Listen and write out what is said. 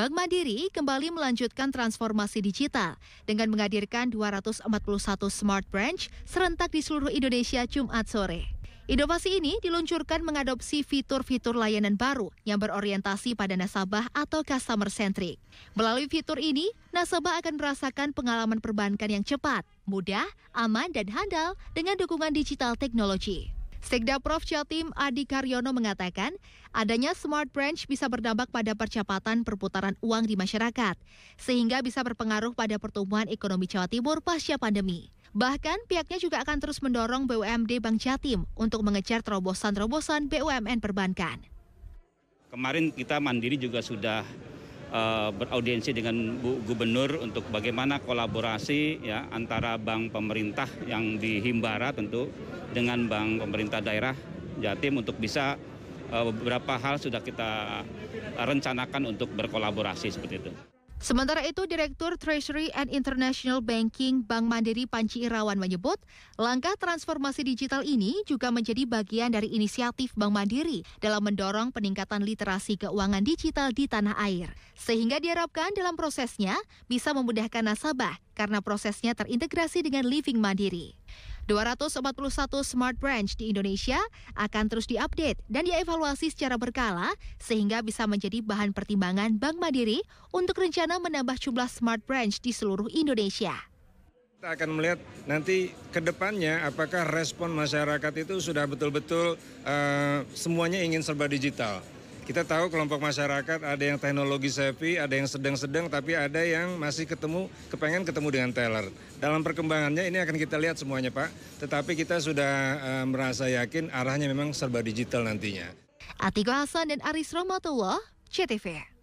Bank Mandiri kembali melanjutkan transformasi digital dengan menghadirkan 241 smart branch serentak di seluruh Indonesia Jumat sore. Inovasi ini diluncurkan mengadopsi fitur-fitur layanan baru yang berorientasi pada nasabah atau customer centric. Melalui fitur ini, nasabah akan merasakan pengalaman perbankan yang cepat, mudah, aman, dan handal dengan dukungan digital teknologi. Sekda Prof. Jatim Adi Karyono mengatakan, adanya smart branch bisa berdampak pada percepatan perputaran uang di masyarakat, sehingga bisa berpengaruh pada pertumbuhan ekonomi Jawa Timur pasca pandemi. Bahkan pihaknya juga akan terus mendorong BUMD Bank Jatim untuk mengejar terobosan-terobosan BUMN perbankan. Kemarin kita Mandiri juga sudah Eh, beraudiensi dengan Bu Gubernur untuk bagaimana kolaborasi ya antara bank pemerintah yang di Himbara tentu dengan bank pemerintah daerah Jatim untuk bisa eh, beberapa hal sudah kita rencanakan untuk berkolaborasi seperti itu. Sementara itu, Direktur Treasury and International Banking Bank Mandiri Panci Irawan menyebut, langkah transformasi digital ini juga menjadi bagian dari inisiatif Bank Mandiri dalam mendorong peningkatan literasi keuangan digital di tanah air. Sehingga diharapkan dalam prosesnya bisa memudahkan nasabah karena prosesnya terintegrasi dengan Living Mandiri. 241 smart branch di Indonesia akan terus diupdate dan dievaluasi secara berkala sehingga bisa menjadi bahan pertimbangan Bank Mandiri untuk rencana menambah jumlah smart branch di seluruh Indonesia. Kita akan melihat nanti ke depannya apakah respon masyarakat itu sudah betul-betul uh, semuanya ingin serba digital. Kita tahu kelompok masyarakat ada yang teknologi savvy, ada yang sedang-sedang, tapi ada yang masih ketemu, kepengen ketemu dengan teller. Dalam perkembangannya ini akan kita lihat semuanya Pak, tetapi kita sudah e, merasa yakin arahnya memang serba digital nantinya. Atiko Hasan dan Aris Romatullah, CTV.